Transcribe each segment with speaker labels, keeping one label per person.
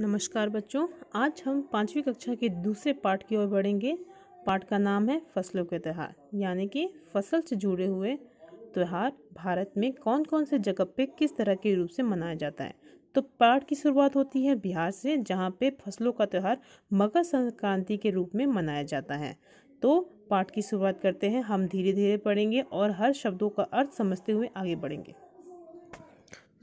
Speaker 1: नमस्कार बच्चों आज हम पाँचवीं कक्षा के दूसरे पार्ट की ओर बढ़ेंगे पाठ का नाम है फसलों के त्यौहार यानी कि फसल से जुड़े हुए त्यौहार भारत में कौन कौन से जगह पे किस तरह के रूप से मनाया जाता है तो पाठ की शुरुआत होती है बिहार से जहाँ पे फसलों का त्यौहार मकर संक्रांति के रूप में मनाया जाता है तो पाठ की शुरुआत करते हैं हम धीरे धीरे पढ़ेंगे और हर शब्दों का अर्थ समझते हुए आगे बढ़ेंगे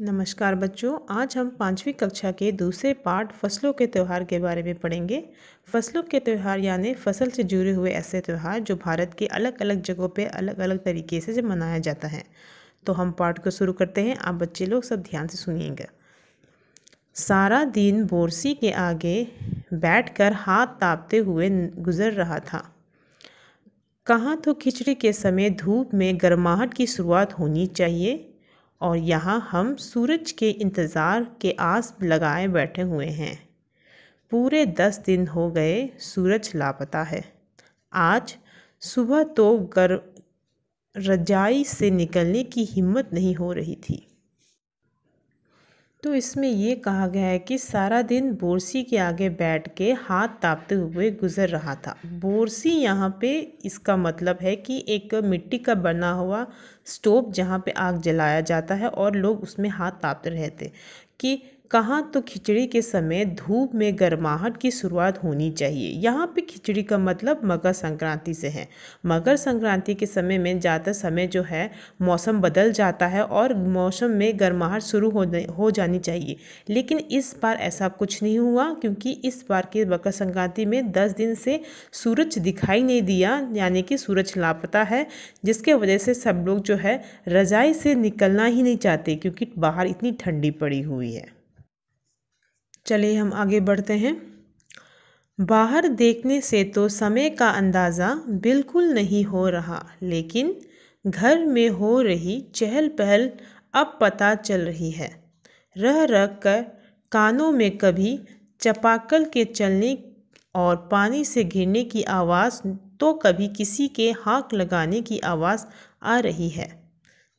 Speaker 1: नमस्कार बच्चों आज हम पाँचवीं कक्षा के दूसरे पार्ट फसलों के त्यौहार के बारे में पढ़ेंगे फसलों के त्यौहार यानी फसल से जुड़े हुए ऐसे त्यौहार जो भारत के अलग अलग जगहों पे अलग अलग तरीके से मनाया जाता है तो हम पाठ को शुरू करते हैं आप बच्चे लोग सब ध्यान से सुनिएगा सारा दिन बोरसी के आगे बैठकर हाथ तापते हुए गुजर रहा था कहाँ तो खिचड़ी के समय धूप में गर्माहट की शुरुआत होनी चाहिए और यहाँ हम सूरज के इंतज़ार के आस लगाए बैठे हुए हैं पूरे दस दिन हो गए सूरज लापता है आज सुबह तो गर रजाई से निकलने की हिम्मत नहीं हो रही थी तो इसमें ये कहा गया है कि सारा दिन बोरसी के आगे बैठ के हाथ तापते हुए गुजर रहा था बोरसी यहाँ पे इसका मतलब है कि एक मिट्टी का बना हुआ स्टोव जहाँ पे आग जलाया जाता है और लोग उसमें हाथ तापते रहते कि कहाँ तो खिचड़ी के समय धूप में गर्माहट की शुरुआत होनी चाहिए यहाँ पे खिचड़ी का मतलब मकर संक्रांति से है मकर संक्रांति के समय में ज़्यादा समय जो है मौसम बदल जाता है और मौसम में गर्माहट शुरू हो हो जानी चाहिए लेकिन इस बार ऐसा कुछ नहीं हुआ क्योंकि इस बार के मकर संक्रांति में दस दिन से सूरज दिखाई नहीं दिया यानी कि सूरज लापता है जिसके वजह से सब लोग जो है रजाई से निकलना ही नहीं चाहते क्योंकि बाहर इतनी ठंडी पड़ी हुई है चलिए हम आगे बढ़ते हैं बाहर देखने से तो समय का अंदाज़ा बिल्कुल नहीं हो रहा लेकिन घर में हो रही चहल पहल अब पता चल रही है रह रह कर कानों में कभी चपाकल के चलने और पानी से गिरने की आवाज़ तो कभी किसी के हाँक लगाने की आवाज़ आ रही है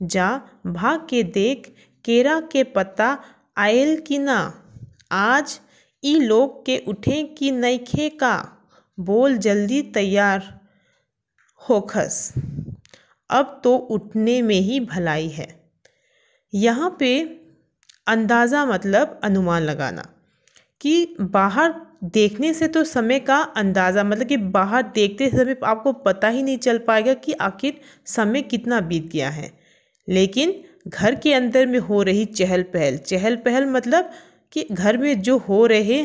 Speaker 1: जा भाग के देख केरा के पत्ता आयल की ना आज ई लोग के उठे की नइखे का बोल जल्दी तैयार होखस अब तो उठने में ही भलाई है यहाँ पे अंदाज़ा मतलब अनुमान लगाना कि बाहर देखने से तो समय का अंदाज़ा मतलब कि बाहर देखते समय आपको पता ही नहीं चल पाएगा कि आखिर समय कितना बीत गया है लेकिन घर के अंदर में हो रही चहल पहल चहल पहल मतलब कि घर में जो हो रहे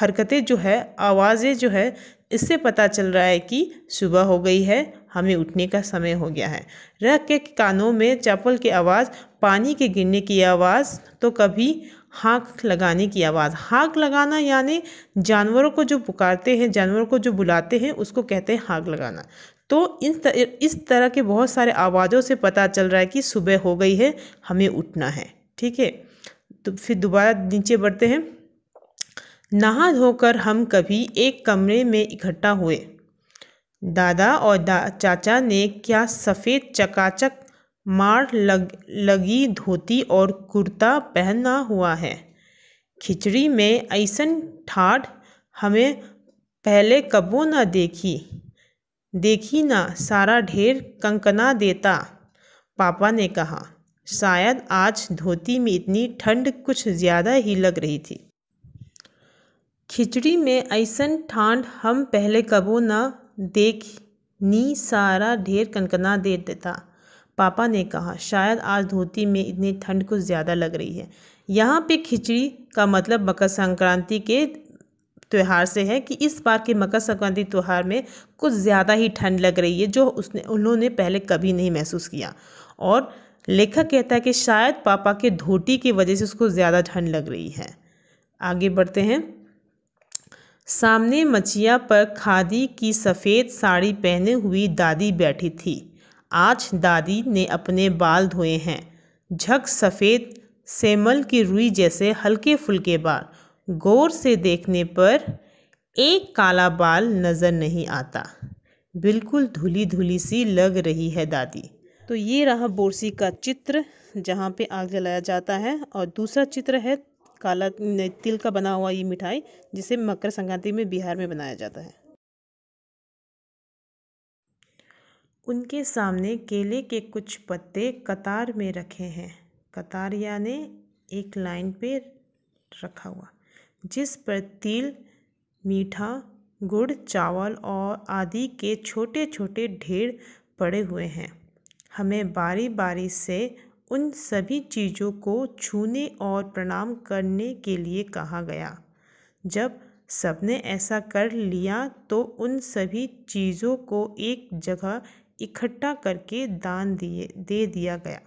Speaker 1: हरकतें जो है आवाज़ें जो है इससे पता चल रहा है कि सुबह हो गई है हमें उठने का समय हो गया है रख के कानों में चप्पल की आवाज़ पानी के गिरने की आवाज़ तो कभी हाँक लगाने की आवाज़ हाँक लगाना यानी जानवरों को जो पुकारते हैं जानवरों को जो बुलाते हैं उसको कहते हैं हाँक लगाना तो इन तर, इस तरह के बहुत सारे आवाज़ों से पता चल रहा है कि सुबह हो गई है हमें उठना है ठीक है तो फिर दोबारा नीचे बढ़ते हैं नहा धोकर हम कभी एक कमरे में इकट्ठा हुए दादा और दा, चाचा ने क्या सफ़ेद चकाचक मार लग लगी धोती और कुर्ता पहना हुआ है खिचड़ी में ऐसन ठाठ हमें पहले कबो न देखी देखी ना सारा ढेर कंकना देता पापा ने कहा शायद आज धोती में इतनी ठंड कुछ ज़्यादा ही लग रही थी खिचड़ी में ऐसा ठंड हम पहले कबो न देख नी सारा ढेर कनकना दे देता पापा ने कहा शायद आज धोती में इतनी ठंड कुछ ज़्यादा लग रही है यहाँ पे खिचड़ी का मतलब मकर संक्रांति के त्यौहार से है कि इस बार के मकर संक्रांति त्यौहार में कुछ ज़्यादा ही ठंड लग रही है जो उसने उन्होंने पहले कभी नहीं महसूस किया और लेखक कहता है कि शायद पापा के धोती की वजह से उसको ज़्यादा ठंड लग रही है आगे बढ़ते हैं सामने मचिया पर खादी की सफ़ेद साड़ी पहने हुई दादी बैठी थी आज दादी ने अपने बाल धोए हैं झक सफ़ेद सेमल की रुई जैसे हल्के फुलके बाल गौर से देखने पर एक काला बाल नज़र नहीं आता बिल्कुल धुली धुली सी लग रही है दादी तो ये रहा बोरसी का चित्र जहाँ पे आग जलाया जाता है और दूसरा चित्र है काला तिल का बना हुआ ये मिठाई जिसे मकर संक्रांति में बिहार में बनाया जाता है उनके सामने केले के कुछ पत्ते कतार में रखे हैं कतार यानी एक लाइन पे रखा हुआ जिस पर तिल मीठा गुड़ चावल और आदि के छोटे छोटे ढेर पड़े हुए हैं हमें बारी बारी से उन सभी चीज़ों को छूने और प्रणाम करने के लिए कहा गया जब सबने ऐसा कर लिया तो उन सभी चीज़ों को एक जगह इकट्ठा करके दान दिए दे दिया गया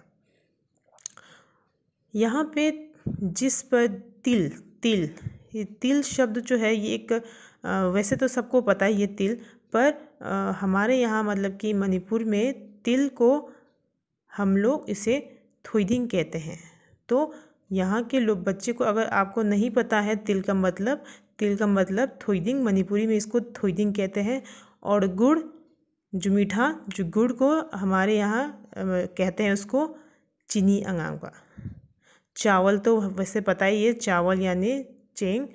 Speaker 1: यहाँ पे जिस पर तिल तिल ये तिल शब्द जो है ये एक वैसे तो सबको पता है ये तिल पर हमारे यहाँ मतलब कि मणिपुर में तिल को हम लोग इसे थुइदिंग कहते हैं तो यहाँ के लोग बच्चे को अगर आपको नहीं पता है तिल का मतलब तिल का मतलब थुइदिंग मणिपुरी में इसको थुइदिंग कहते हैं और गुड़ जो मीठा जो गुड़ को हमारे यहाँ कहते हैं उसको चीनी अंगांगा चावल तो वैसे पता ही है चावल यानि चेंग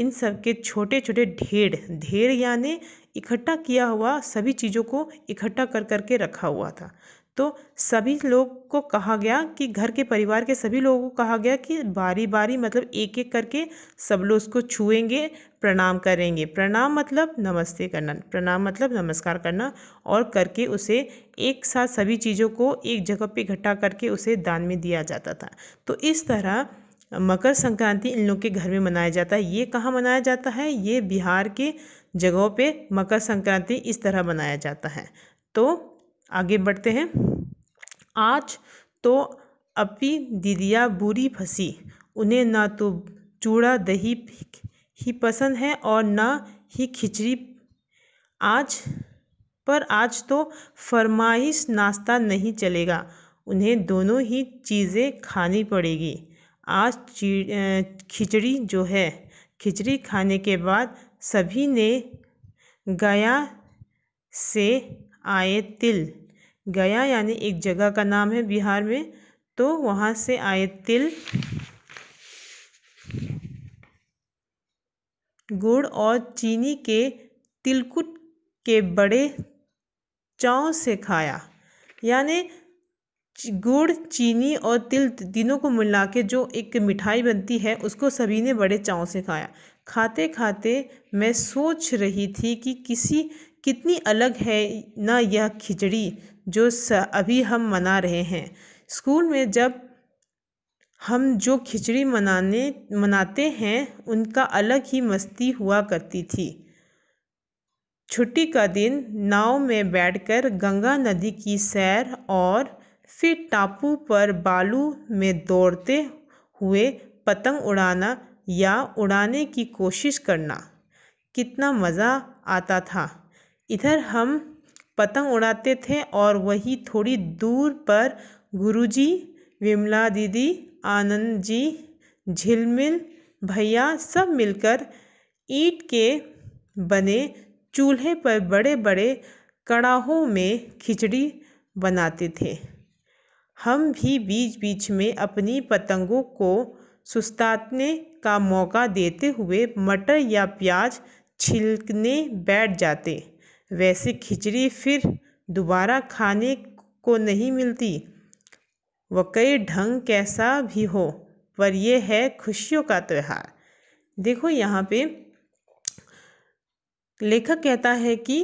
Speaker 1: इन सब के छोटे छोटे ढेर ढेर यानि इकट्ठा किया हुआ सभी चीज़ों को इकट्ठा कर करके रखा हुआ था तो सभी लोग को कहा गया कि घर के परिवार के सभी लोगों को कहा गया कि बारी बारी मतलब एक एक करके सब लोग उसको छुएंगे प्रणाम करेंगे प्रणाम मतलब नमस्ते करना प्रणाम मतलब नमस्कार करना और करके उसे एक साथ सभी चीज़ों को एक जगह पे इकट्ठा करके उसे दान में दिया जाता था तो इस तरह मकर संक्रांति इन लोग के घर में मनाया जाता है ये कहाँ मनाया जाता है ये बिहार के जगहों पे मकर संक्रांति इस तरह मनाया जाता है तो आगे बढ़ते हैं आज तो अपी दीदिया बुरी फंसी उन्हें ना तो चूड़ा दही ही पसंद है और न ही खिचड़ी आज पर आज तो फरमाइश नाश्ता नहीं चलेगा उन्हें दोनों ही चीज़ें खानी पड़ेगी आज खिचड़ी जो है खिचड़ी खाने के बाद सभी ने गया से आए तिल गया यानी एक जगह का नाम है बिहार में तो वहाँ से आए तिल गुड़ और चीनी के तिलकुट के बड़े चाव से खाया यानी गुड़ चीनी और तिल तीनों को मिला के जो एक मिठाई बनती है उसको सभी ने बड़े चाव से खाया खाते खाते मैं सोच रही थी कि किसी कितनी अलग है न यह खिचड़ी जो अभी हम मना रहे हैं स्कूल में जब हम जो खिचड़ी मनाने मनाते हैं उनका अलग ही मस्ती हुआ करती थी छुट्टी का दिन नाव में बैठकर गंगा नदी की सैर और फिर टापू पर बालू में दौड़ते हुए पतंग उड़ाना या उड़ाने की कोशिश करना कितना मज़ा आता था इधर हम पतंग उड़ाते थे और वही थोड़ी दूर पर गुरुजी विमला दीदी आनंद जी झिलमिल भैया सब मिलकर ईंट के बने चूल्हे पर बड़े बड़े कड़ाहों में खिचड़ी बनाते थे हम भी बीच बीच में अपनी पतंगों को सुस्ताने का मौका देते हुए मटर या प्याज छिलकने बैठ जाते वैसी खिचड़ी फिर दोबारा खाने को नहीं मिलती वकई ढंग कैसा भी हो पर यह है खुशियों का त्यौहार देखो यहाँ पे लेखक कहता है कि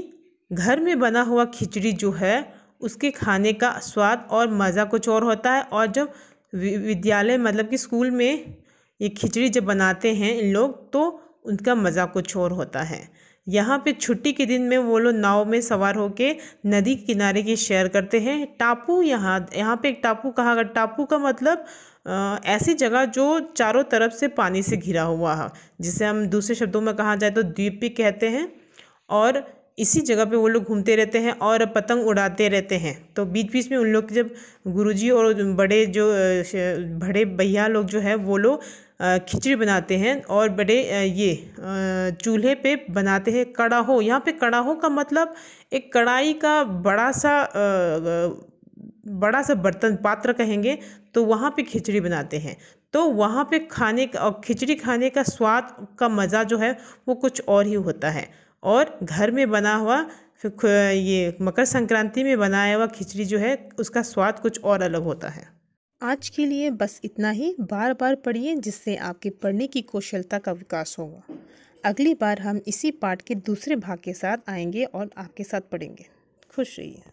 Speaker 1: घर में बना हुआ खिचड़ी जो है उसके खाने का स्वाद और मज़ा कुछ और होता है और जब विद्यालय मतलब कि स्कूल में ये खिचड़ी जब बनाते हैं इन लोग तो उनका मज़ा कुछ और होता है यहाँ पे छुट्टी के दिन में वो लोग नाव में सवार होके नदी किनारे की शेयर करते हैं टापू यहाँ यहाँ पे एक टापू कहा गया टापू का मतलब आ, ऐसी जगह जो चारों तरफ से पानी से घिरा हुआ है जिसे हम दूसरे शब्दों में कहा जाए तो द्वीप भी कहते हैं और इसी जगह पे वो लोग घूमते रहते हैं और पतंग उड़ाते रहते हैं तो बीच बीच में उन लोग जब गुरुजी और बड़े जो बड़े भैया लोग जो है वो लोग खिचड़ी बनाते हैं और बड़े ये चूल्हे पे बनाते हैं कड़ाहों यहाँ पे कड़ाहों का मतलब एक कढ़ाई का बड़ा सा बड़ा सा बर्तन पात्र कहेंगे तो वहाँ पे खिचड़ी बनाते हैं तो वहाँ पे खाने का खिचड़ी खाने का स्वाद का मज़ा जो है वो कुछ और ही होता है और घर में बना हुआ ये मकर संक्रांति में बनाया हुआ खिचड़ी जो है उसका स्वाद कुछ और अलग होता है आज के लिए बस इतना ही बार बार पढ़िए जिससे आपके पढ़ने की कौशलता का विकास होगा अगली बार हम इसी पाठ के दूसरे भाग के साथ आएंगे और आपके साथ पढ़ेंगे खुश रहिए